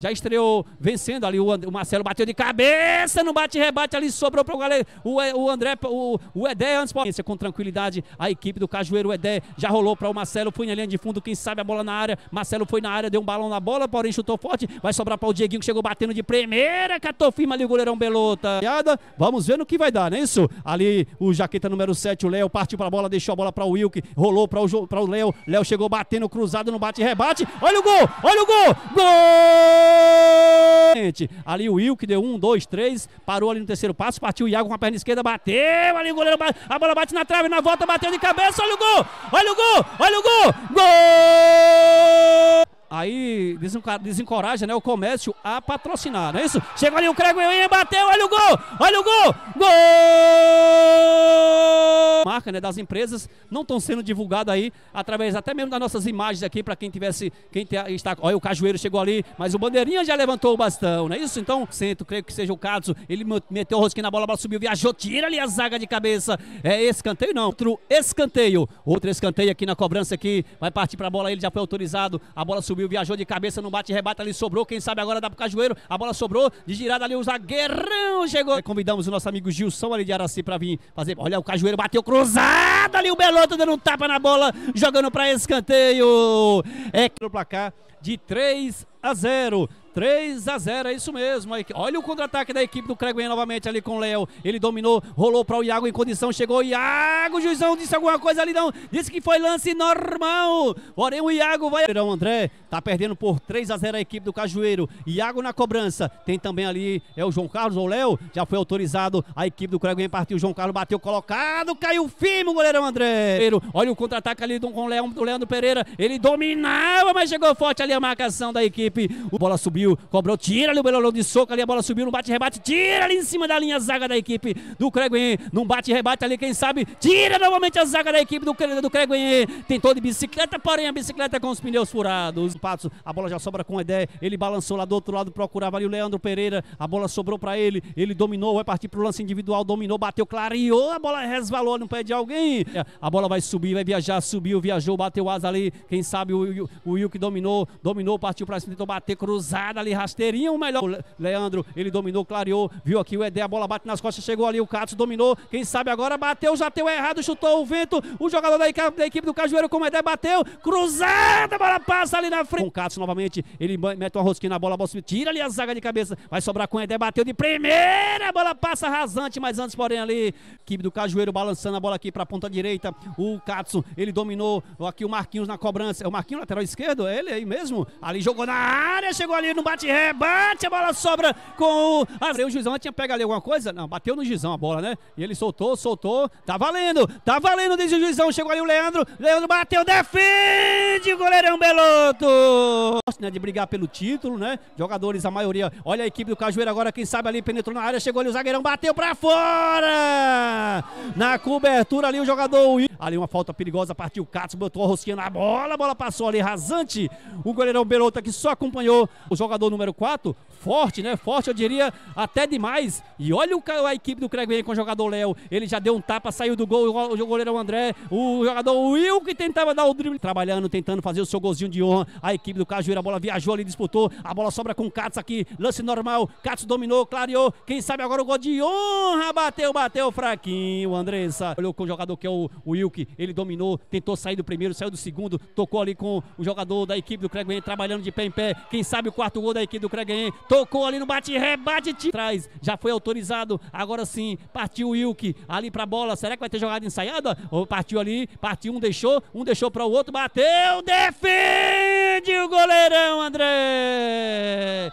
Já estreou vencendo ali o, Marcelo, bateu de cabeça, no bate-rebate ali, sobrou para o goleiro, o, André, o, o Edé antes, com tranquilidade, a equipe do Cajueiro, o Edé já rolou para o Marcelo, foi na linha de fundo, quem sabe a bola na área, Marcelo foi na área, deu um balão na bola, porém chutou forte, vai sobrar para o Dieguinho, que chegou batendo de primeira, catou firma ali o goleirão Belota, vamos ver no que vai dar, não é isso? Ali o jaqueta número 7, o Léo, partiu para a bola, deixou a bola para o Wilk, rolou para o Léo, Léo chegou batendo, cruzado no bate-rebate, olha o gol, olha o gol, gol! Ali o Will que deu um, dois, três, parou ali no terceiro passo, partiu o Iago com a perna esquerda, bateu ali o goleiro, a bola bate na trave, na volta, bateu de cabeça, olha o gol, olha o gol, olha o gol, gol! Aí desencoraja né, o comércio a patrocinar, não é isso? Chega ali o Crego e bateu, olha o gol! Olha o gol! Gol! Marca né, das empresas não estão sendo divulgadas aí através até mesmo das nossas imagens aqui para quem tivesse, quem te, está, olha o Cajueiro chegou ali, mas o Bandeirinha já levantou o bastão, não é isso? Então, sinto creio que seja o Carlos, ele meteu o rosquinho na bola, a bola subiu, viajou, tira ali a zaga de cabeça. É escanteio não, outro escanteio. Outro escanteio aqui na cobrança aqui, vai partir para a bola, ele já foi autorizado, a bola subiu Subiu, viajou de cabeça, não bate, rebata ali, sobrou. Quem sabe agora dá pro Cajueiro. A bola sobrou, de girada ali, o zagueirão chegou. Convidamos o nosso amigo Gilson ali de Araci pra vir fazer. Olha, o Cajueiro bateu cruzado ali, o Beloto dando um tapa na bola, jogando pra escanteio. É. No placar de 3 a 0. 3 a 0, é isso mesmo. Olha o contra-ataque da equipe do Creguinha novamente ali com o Léo. Ele dominou, rolou para o Iago em condição, chegou o Iago. juizão disse alguma coisa ali, não. Disse que foi lance normal. Porém, o Iago vai. O André tá perdendo por 3 a 0 a equipe do Cajueiro. Iago na cobrança. Tem também ali é o João Carlos ou o Léo. Já foi autorizado a equipe do Creguinha. Partiu, o João Carlos bateu colocado. Caiu firme o goleirão André. Olha o contra-ataque ali com o Léo, do Leandro Pereira. Ele dominava, mas chegou forte ali ali a marcação da equipe. O bola subiu, cobrou, tira ali o Belolão de soco ali, a bola subiu, não bate-rebate, tira ali em cima da linha zaga da equipe do Creguin. não bate-rebate ali, quem sabe, tira novamente a zaga da equipe do, do Creguin. Tentou de bicicleta, porém a bicicleta com os pneus furados. Patos, a bola já sobra com o Edé, ele balançou lá do outro lado, procurava ali o Leandro Pereira, a bola sobrou para ele, ele dominou, vai partir pro lance individual, dominou, bateu, clareou, a bola resvalou no pé de alguém. A bola vai subir, vai viajar, subiu, viajou, bateu asa ali, quem sabe o, o, o Will que dominou, dominou, partiu para cima, tentou bater, cruzada ali, rasteirinha, o melhor. Leandro, ele dominou, clareou, viu aqui o Edé, a bola bate nas costas, chegou ali, o Cato dominou, quem sabe agora bateu, já deu errado, chutou o vento, o jogador da equipe, da equipe do Cajueiro, como o Edé, bateu, cruzada, a bola passa ali na frente. O Cato novamente, ele mete uma rosquinha na bola, a bola tira ali a zaga de cabeça, vai sobrar com o Edé, bateu de primeira, a bola passa rasante, mas antes, porém, ali, equipe do Cajueiro balançando a bola aqui para a ponta direita, o Catson, ele dominou, aqui o Marquinhos na cobrança, é o Marquinhos lateral esquerdo, é ele aí mesmo? mesmo. Ali jogou na área, chegou ali no bate rebate a bola sobra com o. Ah, o Gizão tinha pego ali alguma coisa? Não, bateu no juizão a bola, né? E ele soltou, soltou. Tá valendo, tá valendo, diz o juizão. Chegou ali o Leandro, Leandro bateu, defende o goleirão Beloto. Né, de brigar pelo título, né? Jogadores, a maioria. Olha a equipe do Cajueiro agora, quem sabe ali penetrou na área, chegou ali o zagueirão, bateu pra fora. Na cobertura ali o jogador. Ali uma falta perigosa. Partiu o Katz, botou a rosquinha na bola. A bola passou ali rasante. O goleirão Belota que só acompanhou o jogador número 4. Forte, né? Forte, eu diria até demais. E olha o, a equipe do Craig com o jogador Léo. Ele já deu um tapa, saiu do gol. O goleirão André. O jogador Will que tentava dar o drible. Trabalhando, tentando fazer o seu golzinho de honra. A equipe do Cajueira, A bola viajou ali, disputou. A bola sobra com o Katz aqui. Lance normal. Katz dominou, clareou. Quem sabe agora o gol de honra. Bateu, bateu fraquinho. André Andressa. Olhou com o jogador que é o, o Wilk. Ele dominou, tentou sair do primeiro, saiu do segundo. Tocou ali com o jogador da equipe do Creguenhen trabalhando de pé em pé. Quem sabe o quarto gol da equipe do Creguenhen. Tocou ali no bate-rebate. trás já foi autorizado. Agora sim, partiu o Wilk ali pra bola. Será que vai ter jogada ensaiada? Ou partiu ali, partiu um, deixou, um deixou para o outro, bateu, defende o goleirão André.